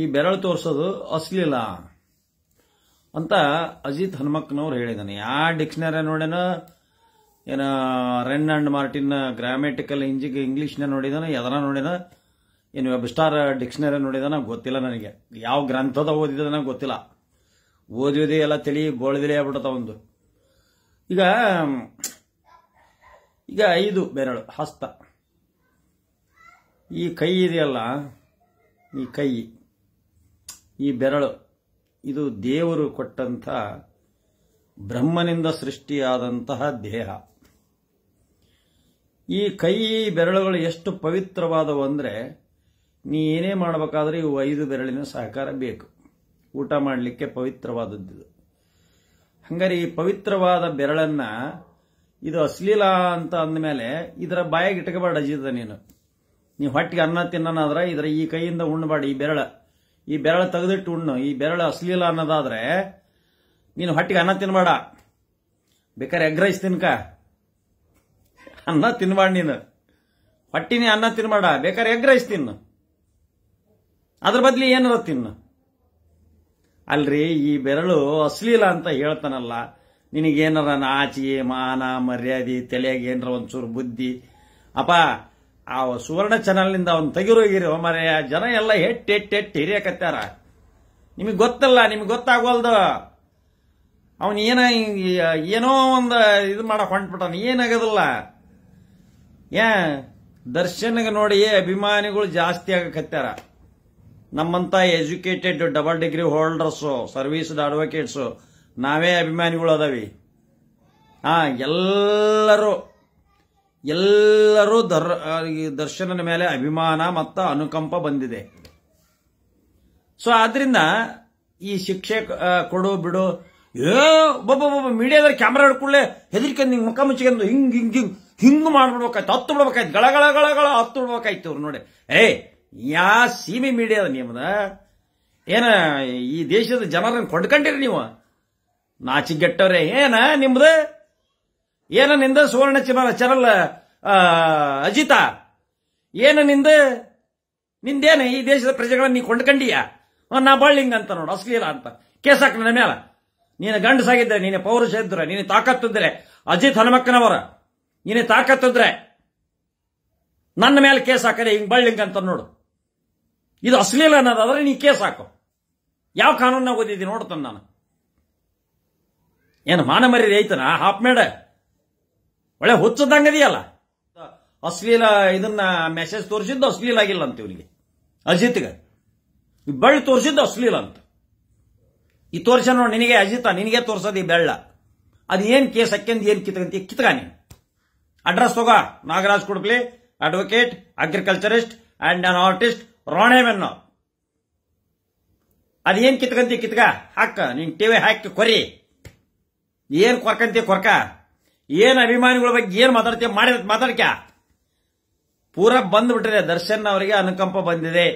ಈ ಬೆರಳು ತೋರಿಸೋದು ಅಸ್ಲಿಲ್ಲ ಅಂತ ಅಜಿತ್ ಹನುಮಕ್ಕನವ್ರು ಹೇಳಿದ್ದಾನೆ ಯಾ ಡಿಕ್ಷನರಿ ನೋಡ್ಯಾನ ಏನ ರೆನ್ ಅಂಡ್ ಮಾರ್ಟಿನ್ ಗ್ರಾಮೆಟಿಕಲ್ ಇಂಜಿಕ್ ಇಂಗ್ಲೀಷ್ನ ನೋಡಿದಾನ ಎದರ ನೋಡಿದ ಏನು ವೆಬ್ ಸ್ಟಾರ್ ಡಿಕ್ಷನರಿ ನೋಡಿದಾನ ಗೊತ್ತಿಲ್ಲ ನನಗೆ ಯಾವ ಗ್ರಂಥದ ಓದಿದನ ಗೊತ್ತಿಲ್ಲ ಓದಿದೆ ಎಲ್ಲ ತಿಳಿ ಗೋಳದಿಲಿ ಆಗ್ಬಿಡುತ್ತ ಒಂದು ಈಗ ಈಗ ಐದು ಬೆರಳು ಹಸ್ತ ಈ ಕೈ ಇದೆಯಲ್ಲ ಈ ಕೈ ಈ ಬೆರಳು ಇದು ದೇವರು ಕೊಟ್ಟಂತ ಬ್ರಹ್ಮನಿಂದ ಸೃಷ್ಟಿಯಾದಂತಹ ದೇಹ ಈ ಕೈ ಬೆರಳುಗಳು ಎಷ್ಟು ಪವಿತ್ರವಾದವು ಅಂದರೆ ನೀ ಏನೇ ಮಾಡಬೇಕಾದ್ರೆ ಇವು ಐದು ಬೆರಳಿನ ಸಹಕಾರ ಬೇಕು ಊಟ ಮಾಡಲಿಕ್ಕೆ ಪವಿತ್ರವಾದದ್ದು ಹಂಗಾರೆ ಈ ಪವಿತ್ರವಾದ ಬೆರಳನ್ನು ಇದು ಅಶ್ಲೀಲ ಅಂತ ಅಂದಮೇಲೆ ಇದರ ಬಾಯಿಗೆ ಇಟ್ಕೋಬೇಡ ಜೀದ ನೀನು ನೀವು ಹೊಟ್ಟಿಗೆ ಅನ್ನ ತಿನ್ನನಾದ್ರೆ ಇದರ ಈ ಕೈಯಿಂದ ಉಣ್ಣಬೇಡ ಈ ಬೆರಳ ಈ ಬೆರಳು ತೆಗೆದಿಟ್ಟು ಉಣ್ಣು ಈ ಬೆರಳು ಅಸ್ಲಿಲ್ಲ ಅನ್ನೋದಾದ್ರೆ ನೀನು ಹೊಟ್ಟಿಗೆ ಅನ್ನ ತಿನ್ಬೇಡ ಬೇಕಾದ್ರೆ ಎಗ್ ರೈಸ್ ತಿನ್ಕ ಅನ್ನ ತಿನ್ಬಾಡ ನೀನು ಹೊಟ್ಟಿನೇ ಅನ್ನ ತಿನ್ಬೇಡ ಬೇಕಾದ್ರೆ ಎಗ್ ರೈಸ್ ತಿನ್ನು ಅದ್ರ ಬದ್ಲಿ ಏನಾರ ತಿನ್ನು ಅಲ್ರಿ ಈ ಬೆರಳು ಅಸ್ಲಿಲ್ಲ ಅಂತ ಹೇಳ್ತಾನಲ್ಲ ನಿನಗೇನಾರ ಆಚೆ ಮಾನ ಮರ್ಯಾದೆ ತಲೆಯಾಗ ಏನರ ಒಂಚೂರು ಬುದ್ಧಿ ಅಪ್ಪ ಆ ಸುವರ್ಣ ಚಾನಲ್ನಿಂದ ಅವ್ನು ತೆಗಿರೋಗಿರೋ ಮರೆಯ ಜನ ಎಲ್ಲ ಹೆಟ್ ಹೆಟ್ ಹೆಟ್ ಹಿರಿಯಕತ್ತಾರ ನಿಮಗೆ ಗೊತ್ತಲ್ಲ ನಿಮಗೆ ಗೊತ್ತಾಗೋಲ್ದು ಅವನು ಏನ ಏನೋ ಒಂದು ಇದು ಮಾಡಕ್ ಹೊಂಟ್ಬಿಟ್ಟಾನ ಏನಾಗೋದಿಲ್ಲ ಏ ದರ್ಶನ್ಗೆ ನೋಡಿ ಅಭಿಮಾನಿಗಳು ಜಾಸ್ತಿ ಆಗಕತ್ತಾರ ನಮ್ಮಂತ educated double degree holders serviced advocates ನಾವೇ ಅಭಿಮಾನಿಗಳು ಅದಾವಿ ಹಾ ಎಲ್ಲರೂ ಎಲ್ಲರೂ ದರ್ ದರ್ಶನದ ಮೇಲೆ ಅಭಿಮಾನ ಮತ್ತು ಅನುಕಂಪ ಬಂದಿದೆ ಸೊ ಆದ್ರಿಂದ ಈ ಶಿಕ್ಷೆ ಕೊಡು ಬಿಡು ಏ ಒಬ್ಬ ಮೀಡಿಯಾದ ಕ್ಯಾಮ್ರಾ ಹಿಡ್ಕೊಳ್ಳೆ ಹೆದರಿಕೊಂಡು ಹಿಂಗೆ ಮುಖ ಮುಚ್ಚಿಕೊಂಡು ಹಿಂಗೆ ಹಿಂಗೆ ಹಿಂಗೆ ಹಿಂಗೆ ಮಾಡ್ಬಿಡ್ಬೇಕಾಯ್ತು ಹತ್ತು ಬಿಡ್ಬೇಕಾಯ್ತು ಗಳ ಗಳ ಗಳ ಗಳ ಹತ್ತು ಬಿಡ್ಬೇಕಾಯ್ತು ಅವ್ರು ನೋಡಿ ಏ ಯಾ ಸೀಮೆ ಮೀಡಿಯಾದ ನಿಮ್ದ ಏನ ಈ ದೇಶದ ಜನರನ್ನು ಕೊಂಡ್ಕೊಂಡಿರಿ ನೀವು ನಾಚಿಗೆಟ್ಟವ್ರೆ ಏನ ನಿಮ್ದು ಏನ ನಿಂದ ಸುವರ್ಣ ಚರಲ್ ಅಜಿತ ಏನ ನಿಂದ ನಿಂದೇನ ಈ ದೇಶದ ಪ್ರಜೆಗಳನ್ನ ನೀ ಕೊಂಡ್ಕಂಡೀಯಾ ನಾ ಬಳ್ಳಿಂಗ್ ಅಂತ ನೋಡು ಅಸ್ಲೀಲ ಅಂತ ಕೇಸ್ ಹಾಕ ನನ್ನ ಮೇಲೆ ನೀನು ಗಂಡಸಾಗಿದ್ರೆ ನೀನು ಪೌರುಷ ಇದ್ರೆ ನೀನು ತಾಕತ್ತಿದ್ರೆ ಅಜಿತ್ ಹನುಮಕ್ಕನವರ ನೀನು ತಾಕತ್ತಿದ್ರೆ ನನ್ನ ಮೇಲೆ ಕೇಸ್ ಹಾಕದೆ ಹಿಂಗ್ ಬಳ್ಳಿಂಗ್ ಅಂತ ನೋಡು ಇದು ಅಶ್ಲೀಲ ಅನ್ನೋದಾದ್ರೆ ನೀ ಕೇಸ್ ಹಾಕು ಯಾವ ಕಾನೂನ ಓದಿದ್ದೀನಿ ನೋಡ್ತಾನೆ ನಾನು ಏನು ಮಾನ ಮರ್ಯಾದೆ ಐತನಾ ಹಾಪ್ ಮೇಡ ಒಳ್ಳೆ ಹುಚ್ಚದಂಗದಿಯಲ್ಲ ಅಶ್ಲೀಲ ಇದನ್ನ ಮೆಸೇಜ್ ತೋರಿಸಿದ್ದು ಅಶ್ಲೀಲ ಆಗಿಲ್ಲ ಅಂತ ಇವನಿಗೆ ಅಜಿತ್ಗೆ ಬಳ್ಳಿ ತೋರಿಸಿದ್ದು ಅಶ್ಲೀಲ ಅಂತ ಈ ತೋರಿಸ ನೋಡಿ ನಿನಗೆ ಅಜಿತ ನಿನಗೆ ತೋರಿಸೋದು ಈ ಬೆಳ್ಳ ಅದು ಏನು ಕೇಸ್ ಹಕ್ಕಿಂದ ಏನು ಕಿತ್ಕಂತ ಕಿತ್ಕ ನೀನು ಅಡ್ರೆಸ್ ತಗೋ ನಾಗರಾಜ್ ಕುಡ್ಕಲಿ advocate agriculturist and an artist ರೋಣೆವೆನ್ನೋ ಅದೇನು ಕಿತ್ಕಂತಿ ಕಿತ್ಕ ಹಾಕ ನೀನು ವಿ ಹಾಕಿ ಕೊರಿ ಏನು ಕೊರ್ಕಂತಿ ಕೊರ್ಕ ಏನ್ ಅಭಿಮಾನಿಗಳ ಬಗ್ಗೆ ಏನ್ ಮಾತಾಡ್ತೀವಿ ಮಾಡಿ ಮಾತಾಡ್ಕ್ಯಾ ಪೂರಾ ಬಂದ್ಬಿಟ್ರೆ ದರ್ಶನ್ ಅವರಿಗೆ ಅನುಕಂಪ ಬಂದಿದೆ